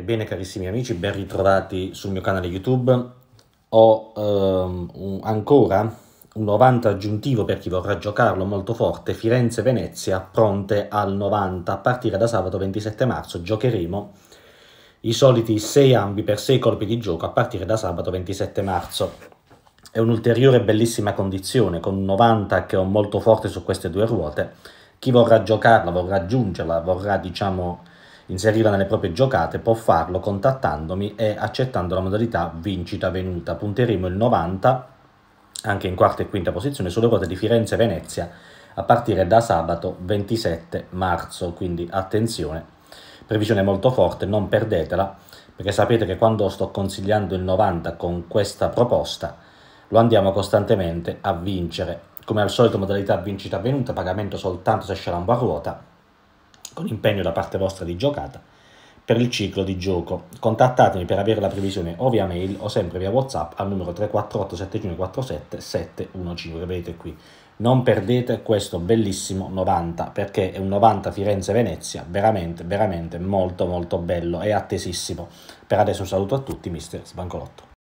Ebbene carissimi amici, ben ritrovati sul mio canale YouTube. Ho ehm, un, ancora un 90 aggiuntivo per chi vorrà giocarlo molto forte, Firenze-Venezia pronte al 90. A partire da sabato 27 marzo giocheremo i soliti 6 ambi per 6 colpi di gioco a partire da sabato 27 marzo. È un'ulteriore bellissima condizione con un 90 che ho molto forte su queste due ruote. Chi vorrà giocarla, vorrà aggiungerla, vorrà diciamo inserirla nelle proprie giocate può farlo contattandomi e accettando la modalità vincita venuta. Punteremo il 90 anche in quarta e quinta posizione sulle ruote di Firenze e Venezia a partire da sabato 27 marzo, quindi attenzione, previsione molto forte, non perdetela perché sapete che quando sto consigliando il 90 con questa proposta lo andiamo costantemente a vincere. Come al solito modalità vincita venuta, pagamento soltanto se scialambo a ruota con impegno da parte vostra di giocata per il ciclo di gioco. Contattatemi per avere la previsione o via mail o sempre via WhatsApp al numero 348 7147 715, vedete qui. Non perdete questo bellissimo 90 perché è un 90 Firenze-Venezia veramente veramente molto molto bello e attesissimo. Per adesso un saluto a tutti, mister Sbancolotto.